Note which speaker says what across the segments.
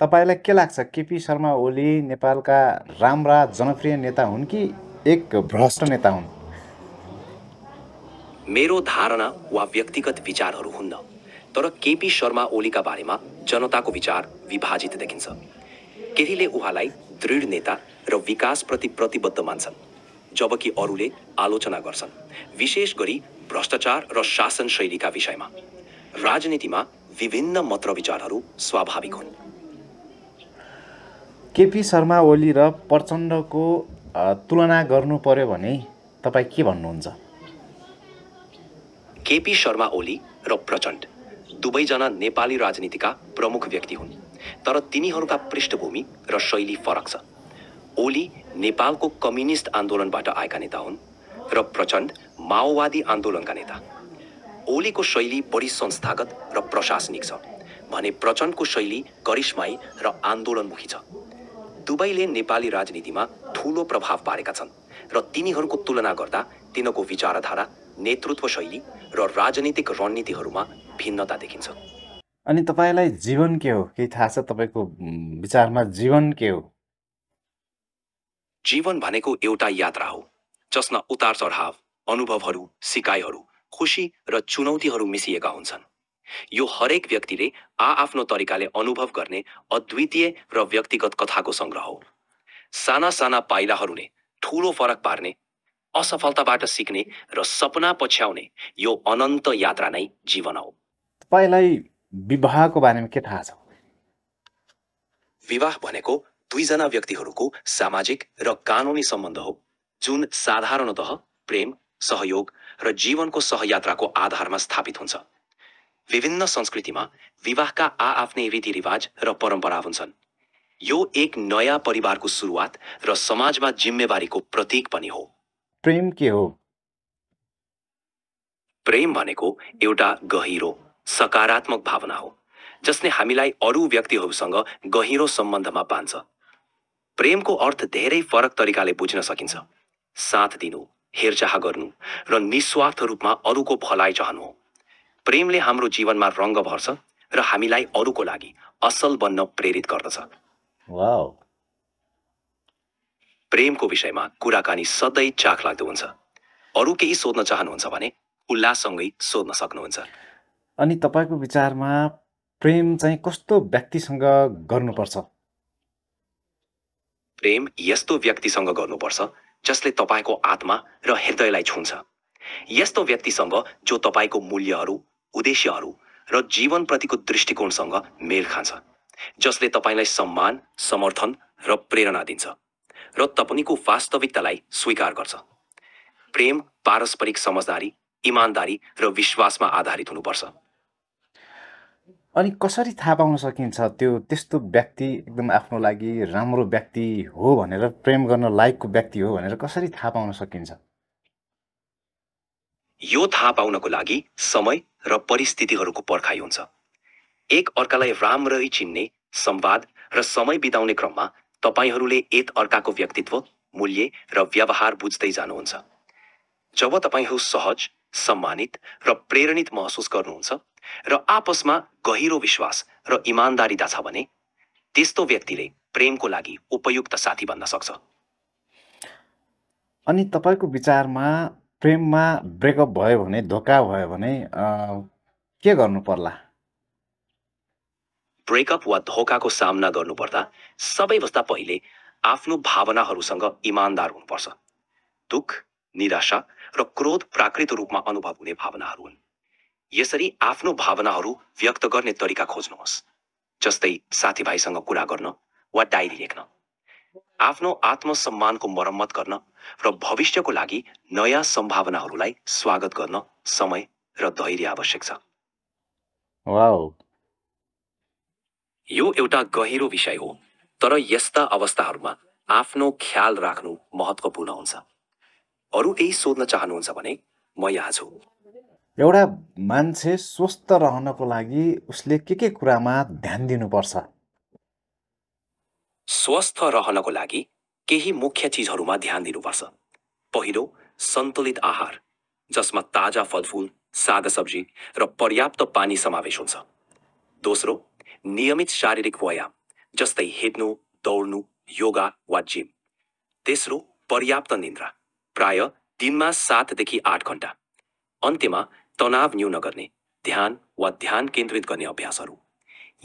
Speaker 1: तपाईँलाई के लाग्छ केपी शर्मा ओली नेपालका राम्रा जनप्रिय नेता हुन् कि एक भ्रष्ट नेता हुन्
Speaker 2: मेरो धारणा वा व्यक्तिगत विचारहरू हुन्न तर केपी शर्मा ओलीका बारेमा जनताको विचार विभाजित देखिन्छ केहीले उहाँलाई दृढ नेता र विकासप्रति प्रतिबद्ध मान्छन् जबकि अरूले आलोचना गर्छन् विशेष गरी भ्रष्टाचार र शासन शैलीका विषयमा राजनीतिमा विभिन्न मत र विचारहरू स्वाभाविक हुन्
Speaker 1: केपी शर्मा ओली र प्रचण्डको तुलना गर्नु पर्यो भने तपाईँ के भन्नुहुन्छ
Speaker 2: केपी शर्मा ओली र प्रचण्ड दुवैजना नेपाली राजनीतिका प्रमुख व्यक्ति हुन् तर तिनीहरूका पृष्ठभूमि र शैली फरक छ ओली नेपालको कम्युनिस्ट आन्दोलनबाट आएका नेता हुन् र प्रचण्ड माओवादी आन्दोलनका नेता ओलीको शैली बढी संस्थागत र प्रशासनिक छ भने प्रचण्डको शैली करिश्माई र आन्दोलनमुखी छ दुबईले नेपाली राजनीतिमा ठूलो प्रभाव पारेका छन् र तिनीहरूको तुलना गर्दा तिनको विचारधारा नेतृत्व शैली र राजनीतिक रणनीतिहरूमा भिन्नता देखिन्छ
Speaker 1: अनि तपाईँलाई जीवन के हो केही थाहा छ तपाईँको विचारमा जीवन के हो
Speaker 2: जीवन भनेको एउटा यात्रा हो जसमा उतार चढाव अनुभवहरू सिकाइहरू खुसी र चुनौतीहरू मिसिएका हुन्छन् यो हरेक व्यक्तिले आ आफ्नो तरिकाले अनुभव गर्ने अद्वितीय र व्यक्तिगत कथाको सङ्ग्रह हो साना साना पाइलाहरूले ठूलो फरक पार्ने असफलताबाट सिक्ने र सपना पछ्याउने यो अनन्त यात्रा नै जीवन हो
Speaker 1: तपाईँलाई विवाहको बारेमा के थाहा छ
Speaker 2: विवाह भनेको दुईजना व्यक्तिहरूको सामाजिक र कानुनी सम्बन्ध हो जुन साधारणत प्रेम सहयोग र जीवनको सहयात्राको आधारमा स्थापित हुन्छ विभिन्न संस्कृतिमा विवाहका आ आफ्नै रीतिरिवाज र परम्परा हुन्छन् यो एक नयाँ परिवारको सुरुवात र समाजमा जिम्मेवारीको प्रतीक पनि हो
Speaker 1: प्रेम के हो
Speaker 2: प्रेम भनेको एउटा गहिरो सकारात्मक भावना हो जसले हामीलाई अरू व्यक्तिहरूसँग गहिरो सम्बन्धमा बाँध्छ प्रेमको अर्थ धेरै फरक तरिकाले बुझ्न सकिन्छ साथ दिनु हेरचाह गर्नु र निस्वार्थ रूपमा अरूको भलाइ चाहनु हो प्रेमले हाम्रो जीवनमा रङ्ग भर्छ र हामीलाई अरूको लागि असल बन्न प्रेरित गर्दछ प्रेमको विषयमा कुराकानी सधैँ चाख लाग्दो हुन्छ अरू केही सोध्न चाहनुहुन्छ भने उल्लाससँगै सोध्न सक्नुहुन्छ
Speaker 1: अनि तपाईँको विचारमा प्रेम चाहिँ कस्तो व्यक्तिसँग गर्नुपर्छ
Speaker 2: प्रेम यस्तो व्यक्तिसँग गर्नुपर्छ जसले तपाईँको आत्मा र हृदयलाई छुन्छ यस्तो व्यक्तिसँग जो तपाईँको मूल्यहरू उद्देश्यहरू र जीवनप्रतिको दृष्टिकोणसँग मेल खान्छ जसले तपाईँलाई सम्मान समर्थन र प्रेरणा दिन्छ र तपाईँको वास्तविकतालाई स्वीकार गर्छ प्रेम पारस्परिक समझदारी इमान्दारी र विश्वासमा आधारित हुनुपर्छ
Speaker 1: अनि कसरी थाहा पाउन सकिन्छ त्यो त्यस्तो व्यक्ति एकदम आफ्नो लागि राम्रो व्यक्ति हो भनेर प्रेम गर्न लायकको व्यक्ति हो भनेर कसरी थाहा पाउन सकिन्छ
Speaker 2: यो थाहा पाउनको लागि समय र परिस्थितिहरूको पर्खाइ हुन्छ एक अर्कालाई राम्ररी चिन्ने संवाद र समय बिताउने क्रममा तपाईँहरूले एक अर्काको व्यक्तित्व मूल्य र व्यवहार बुझ्दै जानुहुन्छ जब तपाईँहरू सहज सम्मानित र प्रेरणित महसुस गर्नुहुन्छ र आपसमा गहिरो विश्वास र इमान्दारिता छ भने त्यस्तो व्यक्तिले प्रेमको लागि उपयुक्त साथी बन्न सक्छ
Speaker 1: अनि तपाईँको विचारमा प्रेममा ब्रेकअप भयो भने, धोका भयो भने के गर्नु पर्ला?
Speaker 2: ब्रेकअप वा धोकाको सामना गर्नुपर्दा सबैभन्दा पहिले आफ्नो भावनाहरूसँग इमान्दार हुनुपर्छ दुःख निराशा र क्रोध प्राकृतिक रूपमा अनुभव हुने भावनाहरू हुन् यसरी आफ्नो भावनाहरू व्यक्त गर्ने तरिका खोज्नुहोस् जस्तै साथीभाइसँग कुरा गर्न वा डायरी लेख्न आफ्नो आत्मसम्मानको मरम्मत गर्न र भविष्यको लागि नयाँ सम्भावनाहरूलाई स्वागत गर्न समय र धैर्य आवश्यक छ यो एउटा गहिरो विषय हो तर यस्ता अवस्थाहरूमा आफ्नो ख्याल राख्नु महत्वपूर्ण हुन्छ अरू केही सोध्न चाहनुहुन्छ भने म यहाँ छु
Speaker 1: एउटा मान्छे स्वस्थ रहनको लागि उसले के के कुरामा ध्यान दिनुपर्छ
Speaker 2: स्वस्थ रहनको लागि केही मुख्य चिजहरूमा ध्यान दिनुपर्छ पहिलो सन्तुलित आहार जसमा ताजा फलफुल सागसब्जी सब्जी र पर्याप्त पानी समावेश हुन्छ दोस्रो नियमित शारीरिक व्यायाम जस्तै हिँड्नु दौड्नु योगा वा जिम तेस्रो पर्याप्त निन्द्रा प्राय दिनमा सातदेखि आठ घन्टा अन्त्यमा तनाव न्यून गर्ने ध्यान वा ध्यान केन्द्रित गर्ने अभ्यासहरू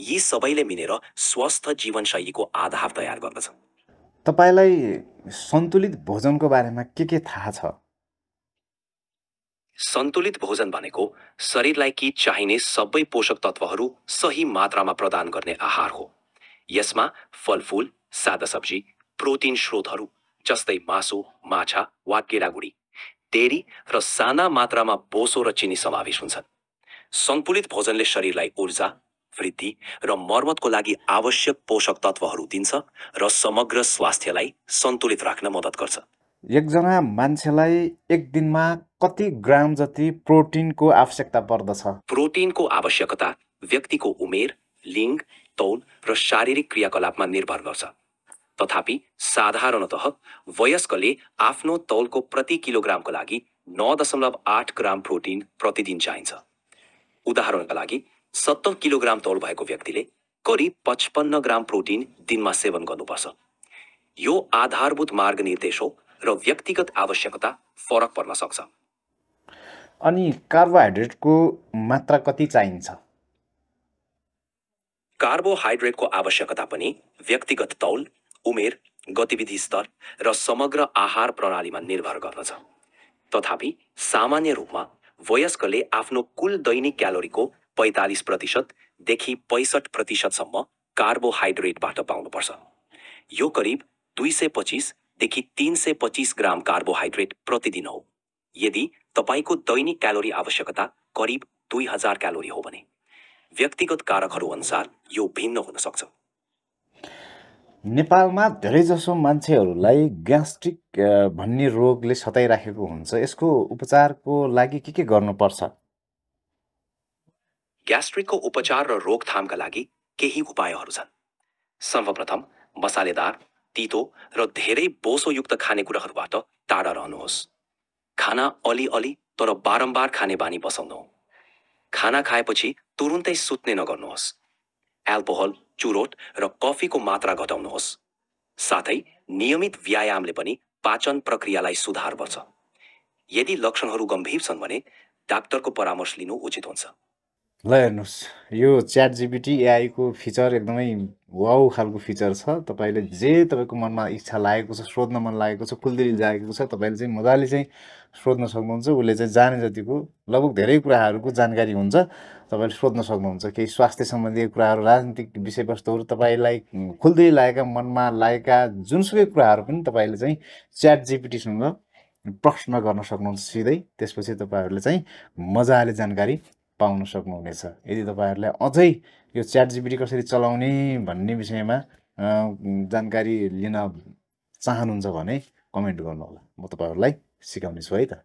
Speaker 2: यी सबैले मिलेर स्वस्थ जीवनशैलीको आधार तयार गर्दछ
Speaker 1: तपाईँलाई सन्तुलित भोजनको बारेमा के के थाहा छ
Speaker 2: सन्तुलित भोजन भनेको शरीरलाई कि चाहिने सबै पोषक तत्त्वहरू सही मात्रामा प्रदान गर्ने आहार हो यसमा फलफुल सादा सब्जी प्रोटिन स्रोतहरू जस्तै मासु माछा वा केरागुडी डेरी र साना मात्रामा बोसो र चिनी समावेश हुन्छन् सन्तुलित भोजनले शरीरलाई ऊर्जा वृद्धि र मर्मतको लागि आवश्यक पोषक तत्त्वहरू दिन्छ र समग्र स्वास्थ्यलाई सन्तुलित राख्न मद्दत गर्छ
Speaker 1: एकजना मान्छेलाई एक दिनमा कति ग्राम जति प्रोटिनको आवश्यकता पर्दछ
Speaker 2: प्रोटिनको आवश्यकता व्यक्तिको उमेर लिङ्ग तौल र शारीरिक क्रियाकलापमा निर्भर गर्छ तथापि साधारणत वयस्कले आफ्नो तौलको प्रति किलोग्रामको लागि नौ दशमलव आठ ग्राम प्रोटिन प्रतिदिन चाहिन्छ उदाहरणका लागि सत्तर किलोग्राम तौल भएको व्यक्तिले करिब पचपन्न ग्राम प्रोटिन दिनमा सेवन गर्नुपर्छ यो आधारभूत मार्ग निर्देश हो र व्यक्तिगत आवश्यकता फरक पर्न सक्छ
Speaker 1: अनि कार्बोहाइड्रेटको मात्रा कति चाहिन्छ
Speaker 2: कार्बोहाइड्रेटको आवश्यकता पनि व्यक्तिगत तौल उमेर गतिविधि स्तर र समग्र आहार प्रणालीमा निर्भर गर्दछ तथापि सामान्य रूपमा वयस्कले आफ्नो कुल दैनिक क्यालोरीको पैँतालिस प्रतिशतदेखि पैँसठ प्रतिशतसम्म कार्बोहाइड्रेटबाट पाउनुपर्छ यो करिब दुई सय पच्चिसदेखि तिन सय पच्चिस ग्राम कार्बोहाइड्रेट प्रतिदिन हो यदि तपाईँको दैनिक क्यालोरी आवश्यकता करिब दुई हजार क्यालोरी हो भने व्यक्तिगत कारकहरू अनुसार यो भिन्न हुन सक्छ
Speaker 1: नेपालमा धेरैजसो मान्छेहरूलाई ग्यास्ट्रिक भन्ने रोगले सताइराखेको हुन्छ यसको उपचारको लागि के के गर्नुपर्छ
Speaker 2: ग्यास्ट्रिकको उपचार र रोकथामका लागि केही उपायहरू छन् सर्वप्रथम मसालेदार तितो र धेरै बोसोयुक्त खानेकुराहरूबाट टाढा रहनुहोस् खाना अलिअलि तर बारम्बार खाने बानी बसाउनु खाना खाएपछि तुरुन्तै सुत्ने नगर्नुहोस् एल्कोहल चुरोट र कफीको मात्रा घटाउनुहोस् साथै नियमित व्यायामले पनि पाचन प्रक्रियालाई सुधार गर्छ यदि लक्षणहरू गम्भीर छन् भने डाक्टरको परामर्श लिनु उचित हुन्छ
Speaker 1: ल हेर्नुहोस् यो च्याट जिपिटी एआईको फिचर एकदमै वाउ खालको फिचर छ तपाईँले जे तपाईँको मनमा इच्छा लागेको छ सोध्न मन लागेको छ कुलदिली लागेको छ तपाईँले चाहिँ मजाले चाहिँ सोध्न सक्नुहुन्छ उसले चाहिँ जाने जतिको लगभग धेरै कुराहरूको जानकारी हुन्छ तपाईँले सोध्न सक्नुहुन्छ केही स्वास्थ्य सम्बन्धी कुराहरू राजनीतिक विषयवस्तुहरू तपाईँलाई खुल्दै लागेका मनमा लागेका जुनसुकै कुराहरू पनि तपाईँले चाहिँ च्याट जिपिटीसँग प्रश्न गर्न सक्नुहुन्छ सिधै त्यसपछि तपाईँहरूले चाहिँ मजाले जानकारी पाउन सक्नुहुनेछ यदि तपाईँहरूलाई अझै यो च्याट जिपिटी कसरी चलाउने भन्ने विषयमा जानकारी लिन चाहनुहुन्छ भने कमेन्ट गर्नुहोला म तपाईँहरूलाई सिकाउनेछु है त